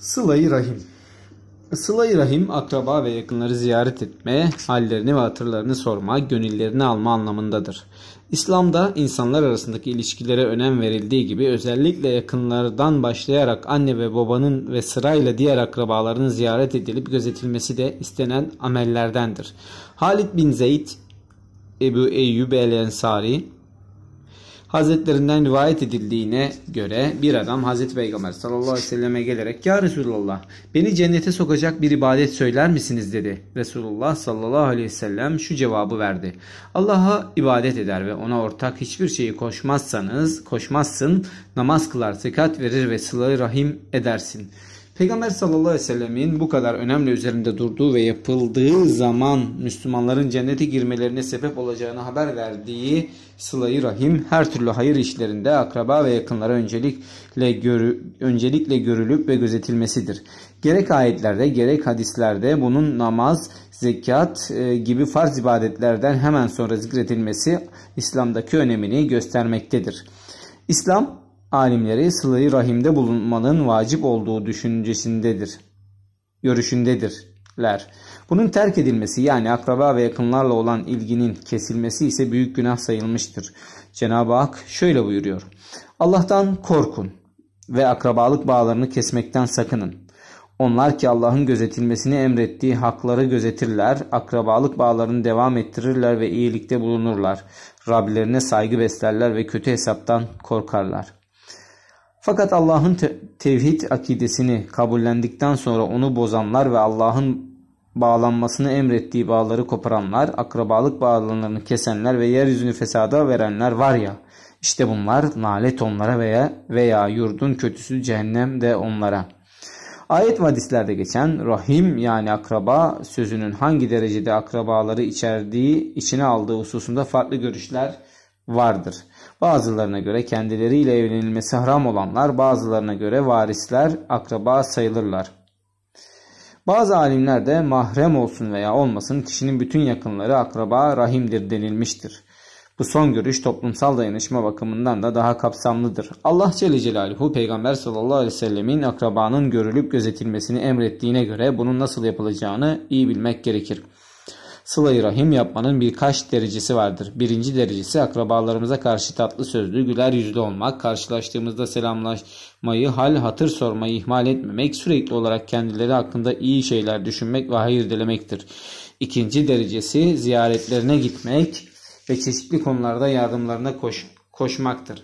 Sıla-i Rahim Sıla-i Rahim akraba ve yakınları ziyaret etme, hallerini ve hatırlarını sorma, gönüllerini alma anlamındadır. İslam'da insanlar arasındaki ilişkilere önem verildiği gibi özellikle yakınlardan başlayarak anne ve babanın ve sırayla diğer akrabaların ziyaret edilip gözetilmesi de istenen amellerdendir. Halid bin Zeyd, Ebu Eyyub el-Ensari, Hazretlerinden rivayet edildiğine göre bir adam Hazreti Peygamber sallallahu aleyhi ve selleme gelerek Ya Resulullah beni cennete sokacak bir ibadet söyler misiniz dedi. Resulullah sallallahu aleyhi ve sellem şu cevabı verdi. Allah'a ibadet eder ve ona ortak hiçbir şeyi koşmazsanız koşmazsın namaz kılar zekat verir ve sıla rahim edersin. Peygamber sallallahu aleyhi ve sellemin bu kadar önemli üzerinde durduğu ve yapıldığı zaman Müslümanların cennete girmelerine sebep olacağını haber verdiği sılayı rahim her türlü hayır işlerinde akraba ve yakınlara öncelikle, görü, öncelikle görülüp ve gözetilmesidir. Gerek ayetlerde gerek hadislerde bunun namaz, zekat e, gibi farz ibadetlerden hemen sonra zikretilmesi İslam'daki önemini göstermektedir. İslam alimleri sılayı rahimde bulunmanın vacip olduğu düşüncesindedir. Görüşündedirler. Bunun terk edilmesi yani akraba ve yakınlarla olan ilginin kesilmesi ise büyük günah sayılmıştır. Cenab-ı Hak şöyle buyuruyor. Allah'tan korkun ve akrabalık bağlarını kesmekten sakının. Onlar ki Allah'ın gözetilmesini emrettiği hakları gözetirler, akrabalık bağlarını devam ettirirler ve iyilikte bulunurlar. Rablerine saygı beslerler ve kötü hesaptan korkarlar.'' Fakat Allah'ın tevhid akidesini kabullendikten sonra onu bozanlar ve Allah'ın bağlanmasını emrettiği bağları koparanlar, akrabalık bağlarını kesenler ve yeryüzünü fesada verenler var ya, işte bunlar nalet onlara veya, veya yurdun kötüsü cehennem de onlara. Ayet ve hadislerde geçen rahim yani akraba sözünün hangi derecede akrabaları içerdiği içine aldığı hususunda farklı görüşler vardır. Bazılarına göre kendileriyle evlenilmesi haram olanlar bazılarına göre varisler akraba sayılırlar. Bazı alimler de mahrem olsun veya olmasın kişinin bütün yakınları akraba rahimdir denilmiştir. Bu son görüş toplumsal dayanışma bakımından da daha kapsamlıdır. Allah Celle Celaluhu Peygamber sallallahu aleyhi ve sellemin akrabanın görülüp gözetilmesini emrettiğine göre bunun nasıl yapılacağını iyi bilmek gerekir sıla rahim yapmanın birkaç derecesi vardır. Birinci derecesi akrabalarımıza karşı tatlı sözlü, güler yüzlü olmak, karşılaştığımızda selamlaşmayı, hal hatır sormayı ihmal etmemek, sürekli olarak kendileri hakkında iyi şeyler düşünmek ve hayır dilemektir. İkinci derecesi ziyaretlerine gitmek ve çeşitli konularda yardımlarına koş, koşmaktır.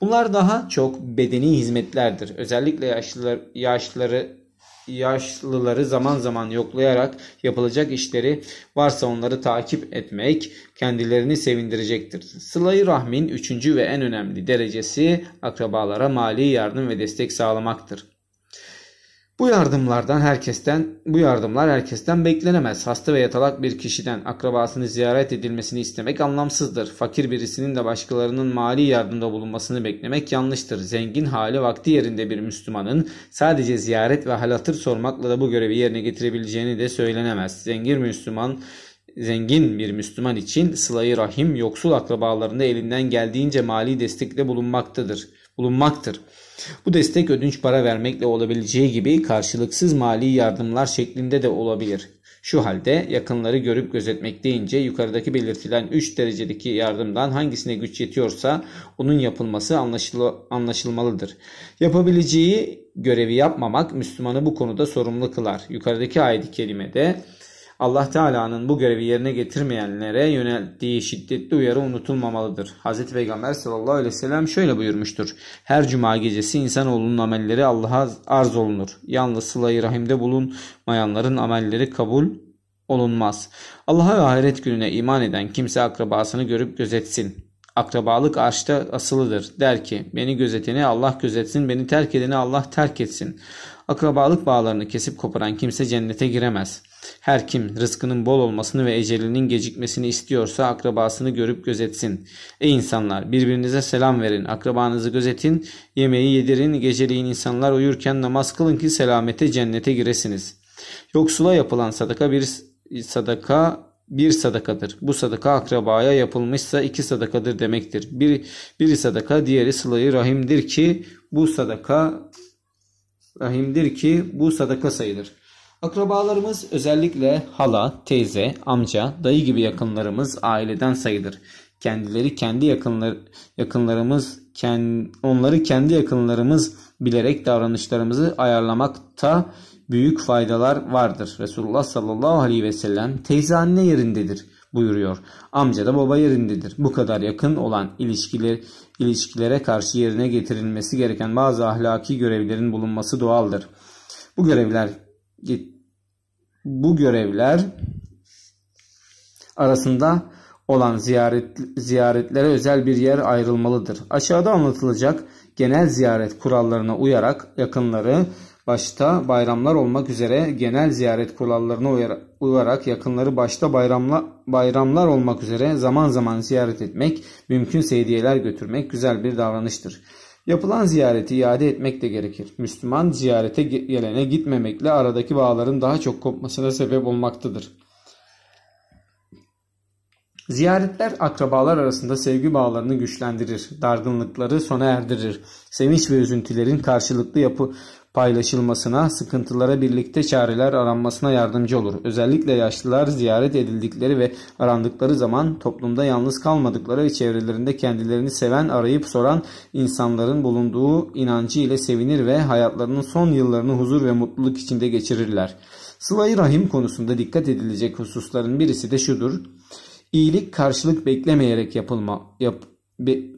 Bunlar daha çok bedeni hizmetlerdir. Özellikle yaşlılar, yaşlıları yaşlıları zaman zaman yoklayarak yapılacak işleri varsa onları takip etmek kendilerini sevindirecektir. Sıla-i Rahmin üçüncü ve en önemli derecesi akrabalara mali yardım ve destek sağlamaktır. Bu yardımlardan herkesten, bu yardımlar herkesten beklenemez. Hasta ve yatalak bir kişiden akrabasını ziyaret edilmesini istemek anlamsızdır. Fakir birisinin de başkalarının mali yardımda bulunmasını beklemek yanlıştır. Zengin hali vakti yerinde bir Müslümanın sadece ziyaret ve hal hatır sormakla da bu görevi yerine getirebileceğini de söylenemez. Zengin Müslüman zengin bir Müslüman için sılayı rahim yoksul akrabalarında elinden geldiğince mali destekle bulunmaktadır.'' bulunmaktır. Bu destek ödünç para vermekle olabileceği gibi karşılıksız mali yardımlar şeklinde de olabilir. Şu halde yakınları görüp gözetmek deyince yukarıdaki belirtilen 3 derecedeki yardımdan hangisine güç yetiyorsa onun yapılması anlaşıl anlaşılmalıdır. Yapabileceği görevi yapmamak Müslümanı bu konuda sorumlu kılar. Yukarıdaki ayet-i kerimede Allah Teala'nın bu görevi yerine getirmeyenlere yönelttiği şiddetli uyarı unutulmamalıdır. Hz. Peygamber sallallahu aleyhi ve sellem şöyle buyurmuştur. Her cuma gecesi insanoğlunun amelleri Allah'a arz olunur. Yalnız sılayı rahimde bulunmayanların amelleri kabul olunmaz. Allah'a ve ahiret gününe iman eden kimse akrabasını görüp gözetsin. Akrabalık arşta asılıdır. Der ki beni gözeteni Allah gözetsin, beni terk edeni Allah terk etsin. Akrabalık bağlarını kesip koparan kimse cennete giremez.'' Her kim rızkının bol olmasını ve ecelinin gecikmesini istiyorsa akrabasını görüp gözetsin. Ey insanlar birbirinize selam verin, akrabanızı gözetin, yemeği yedirin, geceliğin insanlar uyurken namaz kılın ki selamete cennete giresiniz. Yoksula yapılan sadaka bir sadaka bir sadakadır. Bu sadaka akrabaya yapılmışsa iki sadakadır demektir. Bir, biri sadaka diğeri sılayı rahimdir ki bu sadaka rahimdir ki bu sadaka sayılır. Akrabalarımız özellikle hala, teyze, amca, dayı gibi yakınlarımız aileden sayılır. Kendileri kendi yakınlar, yakınlarımız, kend, onları kendi yakınlarımız bilerek davranışlarımızı ayarlamakta büyük faydalar vardır. Resulullah sallallahu aleyhi ve sellem teyze anne yerindedir buyuruyor. Amca da baba yerindedir. Bu kadar yakın olan ilişkiler, ilişkilere karşı yerine getirilmesi gereken bazı ahlaki görevlerin bulunması doğaldır. Bu görevler bu görevler arasında olan ziyaret, ziyaretlere özel bir yer ayrılmalıdır. Aşağıda anlatılacak genel ziyaret kurallarına uyarak yakınları başta bayramlar olmak üzere genel ziyaret kurallarına uyarak yakınları başta bayramla, bayramlar olmak üzere zaman zaman ziyaret etmek, mümkünse hediyeler götürmek güzel bir davranıştır. Yapılan ziyareti iade etmek de gerekir. Müslüman ziyarete gelene gitmemekle aradaki bağların daha çok kopmasına sebep olmaktadır. Ziyaretler akrabalar arasında sevgi bağlarını güçlendirir, dargınlıkları sona erdirir. Sevinç ve üzüntülerin karşılıklı yapı paylaşılmasına, sıkıntılara birlikte çareler aranmasına yardımcı olur. Özellikle yaşlılar ziyaret edildikleri ve arandıkları zaman toplumda yalnız kalmadıkları ve çevrelerinde kendilerini seven, arayıp soran insanların bulunduğu inancı ile sevinir ve hayatlarının son yıllarını huzur ve mutluluk içinde geçirirler. Sıla-i Rahim konusunda dikkat edilecek hususların birisi de şudur. İyilik karşılık beklemeyerek yapılma, yap,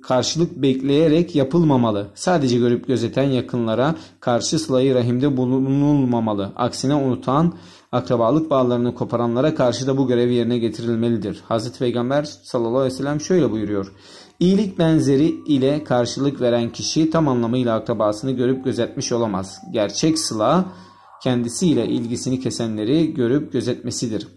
karşılık bekleyerek yapılmamalı. Sadece görüp gözeten yakınlara karşı sılayı rahimde bulunulmamalı. Aksine unutan, akrabalık bağlarını koparanlara karşı da bu görev yerine getirilmelidir. Hazreti Peygamber sallallahu aleyhi ve sellem şöyle buyuruyor. İyilik benzeri ile karşılık veren kişi tam anlamıyla akrabasını görüp gözetmiş olamaz. Gerçek sıla kendisiyle ilgisini kesenleri görüp gözetmesidir.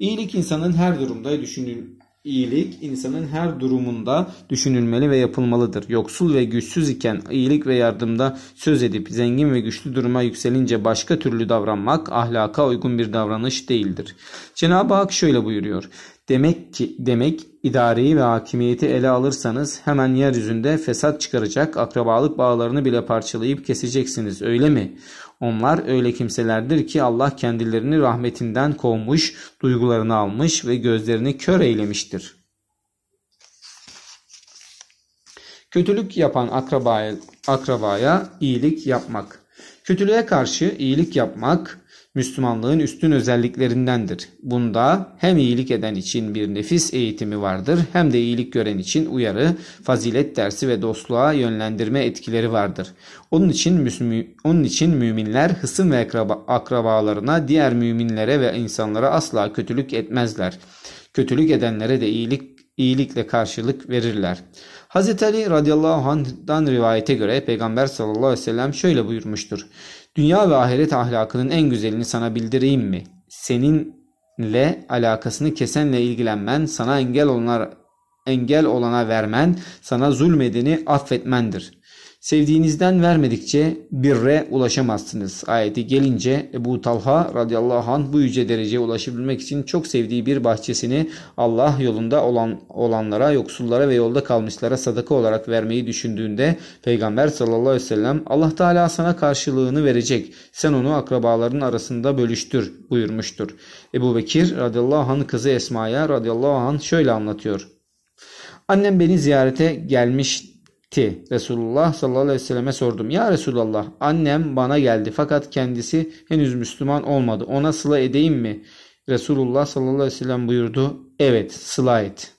İyilik insanın her durumda düşünül İyilik insanın her durumunda düşünülmeli ve yapılmalıdır. Yoksul ve güçsüz iken iyilik ve yardımda söz edip zengin ve güçlü duruma yükselince başka türlü davranmak ahlaka uygun bir davranış değildir. Cenab-ı Hak şöyle buyuruyor. Demek ki demek idareyi ve hakimiyeti ele alırsanız hemen yeryüzünde fesat çıkaracak akrabalık bağlarını bile parçalayıp keseceksiniz öyle mi? Onlar öyle kimselerdir ki Allah kendilerini rahmetinden kovmuş, duygularını almış ve gözlerini kör eylemiştir. Kötülük yapan akrabaya, akrabaya iyilik yapmak. Kötülüğe karşı iyilik yapmak Müslümanlığın üstün özelliklerindendir. Bunda hem iyilik eden için bir nefis eğitimi vardır hem de iyilik gören için uyarı, fazilet dersi ve dostluğa yönlendirme etkileri vardır. Onun için müsmü, onun için müminler hısım ve akraba, akrabalarına, diğer müminlere ve insanlara asla kötülük etmezler. Kötülük edenlere de iyilik iyilikle karşılık verirler. Hazreti Ali radıyallahu anh'dan rivayete göre Peygamber sallallahu aleyhi ve sellem şöyle buyurmuştur. Dünya ve ahiret ahlakının en güzelini sana bildireyim mi? Seninle alakasını kesenle ilgilenmen, sana engel olanlar engel olana vermen, sana zulmedeni affetmendir. Sevdiğinizden vermedikçe birre ulaşamazsınız. Ayeti gelince Ebu Talha radıyallahu anh bu yüce dereceye ulaşabilmek için çok sevdiği bir bahçesini Allah yolunda olan olanlara, yoksullara ve yolda kalmışlara sadaka olarak vermeyi düşündüğünde Peygamber sallallahu aleyhi ve sellem Allah Teala sana karşılığını verecek. Sen onu akrabaların arasında bölüştür buyurmuştur. Ebu Bekir radıyallahu anh kızı Esma'ya radıyallahu anh şöyle anlatıyor. Annem beni ziyarete gelmiş ti. Resulullah sallallahu aleyhi ve selleme sordum. Ya Resulallah annem bana geldi fakat kendisi henüz Müslüman olmadı. Ona sıla edeyim mi? Resulullah sallallahu aleyhi ve sellem buyurdu. Evet sıla et.''